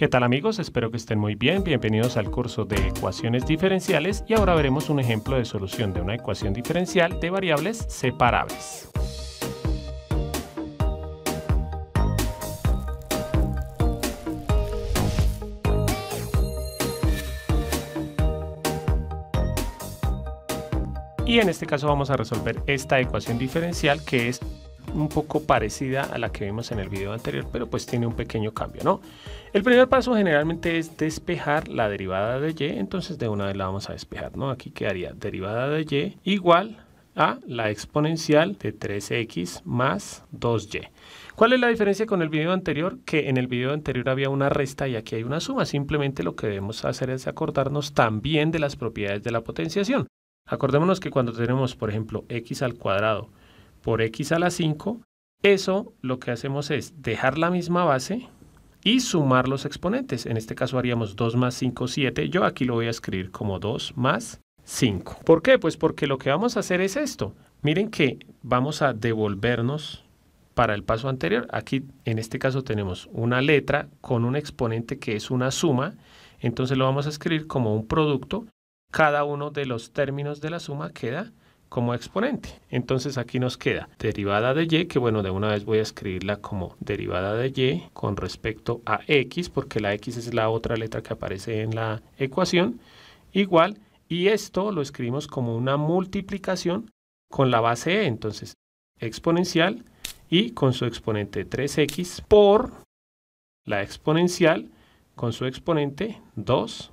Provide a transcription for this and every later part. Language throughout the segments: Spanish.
¿Qué tal amigos? Espero que estén muy bien. Bienvenidos al curso de ecuaciones diferenciales y ahora veremos un ejemplo de solución de una ecuación diferencial de variables separables. Y en este caso vamos a resolver esta ecuación diferencial que es un poco parecida a la que vimos en el video anterior, pero pues tiene un pequeño cambio, ¿no? El primer paso generalmente es despejar la derivada de y, entonces de una vez la vamos a despejar, ¿no? Aquí quedaría derivada de y igual a la exponencial de 3x más 2y. ¿Cuál es la diferencia con el video anterior? Que en el video anterior había una resta y aquí hay una suma. Simplemente lo que debemos hacer es acordarnos también de las propiedades de la potenciación. Acordémonos que cuando tenemos, por ejemplo, x al cuadrado por x a la 5, eso lo que hacemos es dejar la misma base y sumar los exponentes. En este caso haríamos 2 más 5, 7. Yo aquí lo voy a escribir como 2 más 5. ¿Por qué? Pues porque lo que vamos a hacer es esto. Miren que vamos a devolvernos para el paso anterior. Aquí en este caso tenemos una letra con un exponente que es una suma. Entonces lo vamos a escribir como un producto. Cada uno de los términos de la suma queda como exponente. Entonces aquí nos queda derivada de y, que bueno, de una vez voy a escribirla como derivada de y con respecto a x, porque la x es la otra letra que aparece en la ecuación, igual, y esto lo escribimos como una multiplicación con la base e, entonces exponencial y con su exponente 3x por la exponencial con su exponente 2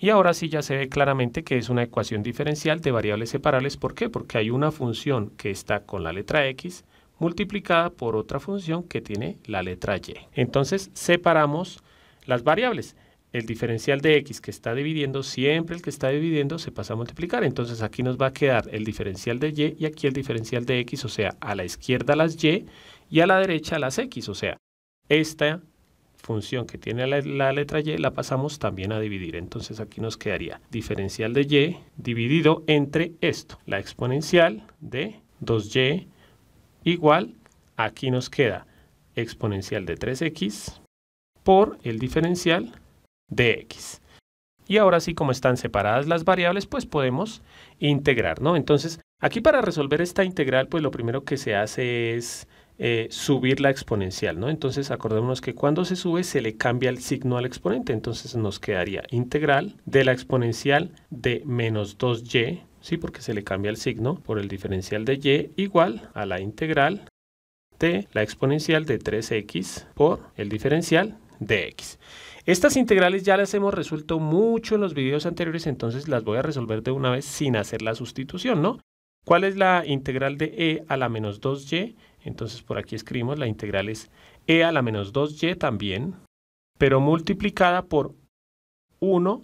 y. ahora sí ya se ve claramente que es una ecuación diferencial de variables separables. ¿Por qué? Porque hay una función que está con la letra x multiplicada por otra función que tiene la letra y. Entonces separamos las variables. El diferencial de x que está dividiendo, siempre el que está dividiendo se pasa a multiplicar. Entonces aquí nos va a quedar el diferencial de y y aquí el diferencial de x, o sea, a la izquierda las y y a la derecha las x, o sea, esta función que tiene la, letra y la pasamos también a dividir. Entonces aquí nos quedaría diferencial de y dividido entre esto, la exponencial de 2y igual, aquí nos queda exponencial de 3x por el diferencial de x. Y ahora sí, como están separadas las variables, pues podemos integrar, ¿no? Entonces, aquí para resolver esta integral, pues lo primero que se hace es eh, subir la exponencial, ¿no? Entonces acordémonos que cuando se sube se le cambia el signo al exponente, entonces nos quedaría integral de la exponencial de menos 2y, ¿sí? Porque se le cambia el signo por el diferencial de y igual a la integral de la exponencial de 3x por el diferencial de x. Estas integrales ya las hemos resuelto mucho en los videos anteriores, entonces las voy a resolver de una vez sin hacer la sustitución, ¿no? ¿Cuál es la integral de e a la menos 2y? Entonces por aquí escribimos la integral es e a la menos 2y también, pero multiplicada por 1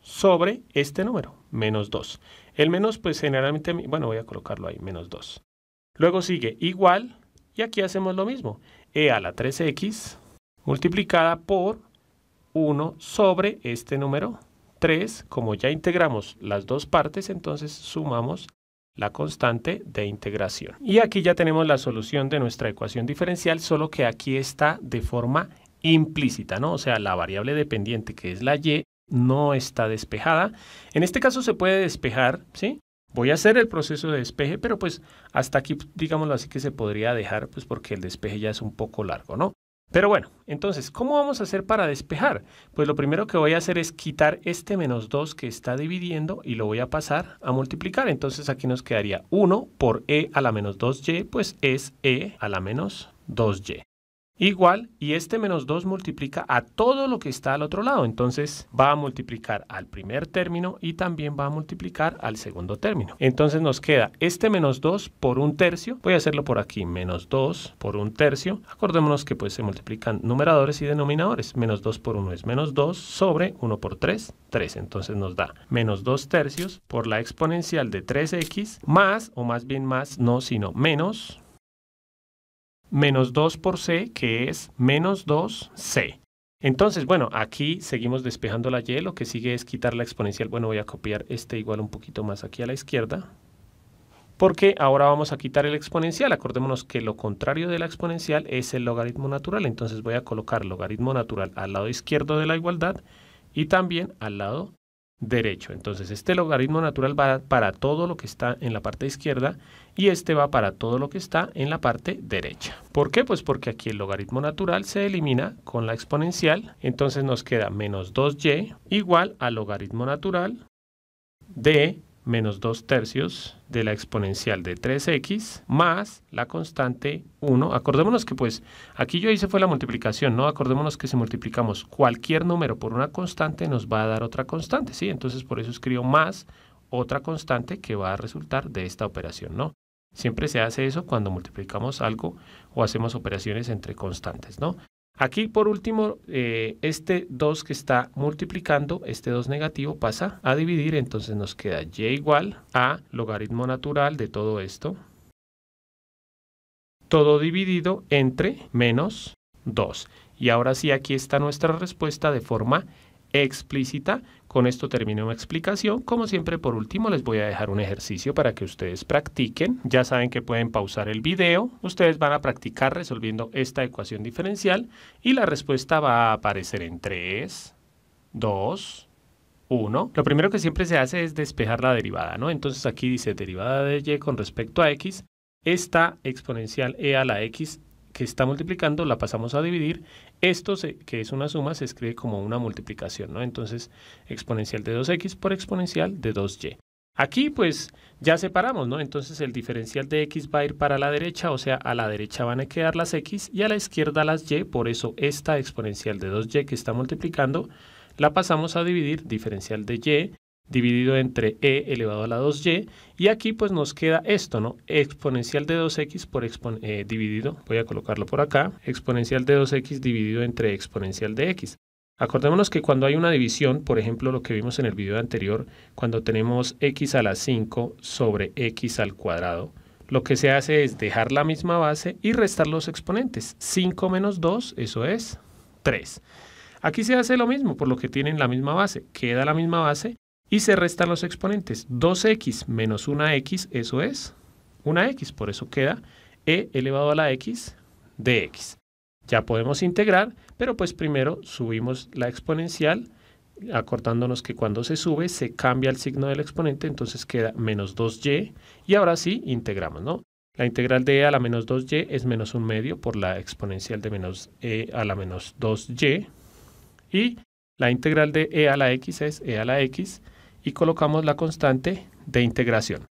sobre este número, menos 2. El menos pues generalmente, bueno voy a colocarlo ahí, menos 2. Luego sigue igual y aquí hacemos lo mismo, e a la 3x multiplicada por 1 sobre este número 3. Como ya integramos las dos partes, entonces sumamos la constante de integración. Y aquí ya tenemos la solución de nuestra ecuación diferencial, solo que aquí está de forma implícita, ¿no? O sea, la variable dependiente que es la y no está despejada. En este caso se puede despejar, ¿sí? Voy a hacer el proceso de despeje, pero pues hasta aquí, digámoslo así, que se podría dejar, pues porque el despeje ya es un poco largo, ¿no? Pero bueno, entonces, ¿cómo vamos a hacer para despejar? Pues lo primero que voy a hacer es quitar este menos 2 que está dividiendo y lo voy a pasar a multiplicar. Entonces aquí nos quedaría 1 por e a la menos 2y, pues es e a la menos 2y igual y este menos 2 multiplica a todo lo que está al otro lado. Entonces va a multiplicar al primer término y también va a multiplicar al segundo término. Entonces nos queda este menos 2 por un tercio. Voy a hacerlo por aquí. Menos 2 por un tercio. Acordémonos que pues se multiplican numeradores y denominadores. Menos 2 por 1 es menos 2 sobre 1 por 3, 3. Entonces nos da menos 2 tercios por la exponencial de 3x más o más bien más, no sino menos menos 2 por c, que es menos 2c. Entonces, bueno, aquí seguimos despejando la y, lo que sigue es quitar la exponencial. Bueno, voy a copiar este igual un poquito más aquí a la izquierda, porque ahora vamos a quitar el exponencial. Acordémonos que lo contrario de la exponencial es el logaritmo natural, entonces voy a colocar logaritmo natural al lado izquierdo de la igualdad y también al lado derecho. Entonces, este logaritmo natural va para todo lo que está en la parte izquierda y este va para todo lo que está en la parte derecha. ¿Por qué? Pues porque aquí el logaritmo natural se elimina con la exponencial, entonces nos queda menos 2y igual al logaritmo natural de menos 2 tercios de la exponencial de 3x más la constante 1. Acordémonos que pues aquí yo hice fue la multiplicación, ¿no? Acordémonos que si multiplicamos cualquier número por una constante nos va a dar otra constante, ¿sí? Entonces por eso escribo más otra constante que va a resultar de esta operación, ¿no? Siempre se hace eso cuando multiplicamos algo o hacemos operaciones entre constantes, ¿no? Aquí, por último, eh, este 2 que está multiplicando, este 2 negativo pasa a dividir, entonces nos queda y igual a logaritmo natural de todo esto, todo dividido entre menos 2. Y ahora sí, aquí está nuestra respuesta de forma explícita. Con esto termino mi explicación. Como siempre, por último, les voy a dejar un ejercicio para que ustedes practiquen. Ya saben que pueden pausar el video. Ustedes van a practicar resolviendo esta ecuación diferencial y la respuesta va a aparecer en 3, 2, 1. Lo primero que siempre se hace es despejar la derivada, ¿no? Entonces aquí dice derivada de y con respecto a x. Esta exponencial e a la x que está multiplicando la pasamos a dividir. Esto, que es una suma, se escribe como una multiplicación, ¿no? Entonces, exponencial de 2x por exponencial de 2y. Aquí, pues, ya separamos, ¿no? Entonces, el diferencial de x va a ir para la derecha, o sea, a la derecha van a quedar las x y a la izquierda las y. Por eso, esta exponencial de 2y que está multiplicando, la pasamos a dividir diferencial de y dividido entre e elevado a la 2y y aquí pues nos queda esto, ¿no? Exponencial de 2x por eh, dividido, voy a colocarlo por acá, exponencial de 2x dividido entre exponencial de x. Acordémonos que cuando hay una división, por ejemplo lo que vimos en el video anterior, cuando tenemos x a la 5 sobre x al cuadrado, lo que se hace es dejar la misma base y restar los exponentes. 5 menos 2, eso es 3. Aquí se hace lo mismo, por lo que tienen la misma base. Queda la misma base, y se restan los exponentes. 2x menos 1x, eso es 1x, por eso queda e elevado a la x de x. Ya podemos integrar, pero pues primero subimos la exponencial, acordándonos que cuando se sube se cambia el signo del exponente, entonces queda menos 2y, y ahora sí integramos, ¿no? La integral de e a la menos 2y es menos un medio por la exponencial de menos e a la menos 2y, y la integral de e a la x es e a la x y colocamos la constante de integración.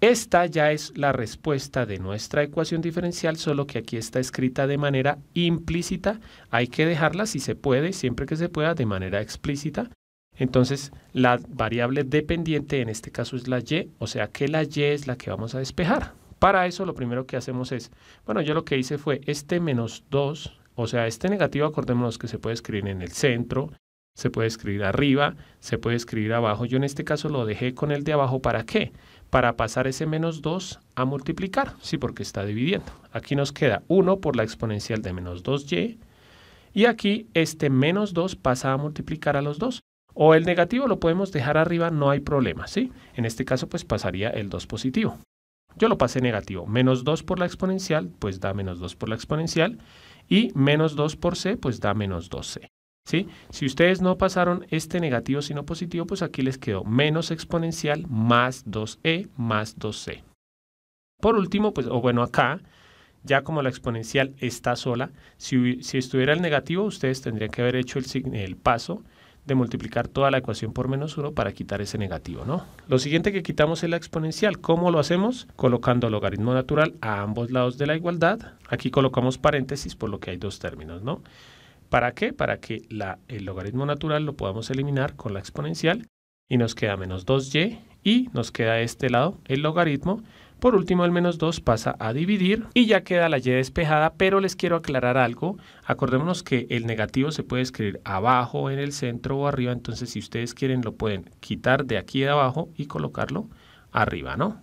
Esta ya es la respuesta de nuestra ecuación diferencial, solo que aquí está escrita de manera implícita. Hay que dejarla, si se puede, siempre que se pueda, de manera explícita. Entonces, la variable dependiente en este caso es la y, o sea que la y es la que vamos a despejar. Para eso lo primero que hacemos es, bueno, yo lo que hice fue este menos 2, o sea, este negativo acordémonos que se puede escribir en el centro, se puede escribir arriba, se puede escribir abajo. Yo en este caso lo dejé con el de abajo. ¿Para qué? Para pasar ese menos 2 a multiplicar. Sí, porque está dividiendo. Aquí nos queda 1 por la exponencial de menos 2y. Y aquí este menos 2 pasa a multiplicar a los dos. O el negativo lo podemos dejar arriba, no hay problema. ¿sí? En este caso pues pasaría el 2 positivo. Yo lo pasé negativo. Menos 2 por la exponencial, pues da menos 2 por la exponencial. Y menos 2 por c, pues da menos 2c. Si ustedes no pasaron este negativo sino positivo, pues aquí les quedó menos exponencial más 2e más 2c. Por último, pues, o bueno, acá, ya como la exponencial está sola, si, estuviera el negativo, ustedes tendrían que haber hecho el, el paso de multiplicar toda la ecuación por menos 1 para quitar ese negativo, ¿no? Lo siguiente que quitamos es la exponencial. ¿Cómo lo hacemos? Colocando logaritmo natural a ambos lados de la igualdad. Aquí colocamos paréntesis por lo que hay dos términos, ¿no? ¿Para qué? Para que la, el logaritmo natural lo podamos eliminar con la exponencial y nos queda menos 2y y nos queda de este lado el logaritmo. Por último, el menos 2 pasa a dividir y ya queda la y despejada, pero les quiero aclarar algo. Acordémonos que el negativo se puede escribir abajo, en el centro o arriba, entonces si ustedes quieren lo pueden quitar de aquí de abajo y colocarlo arriba, ¿no?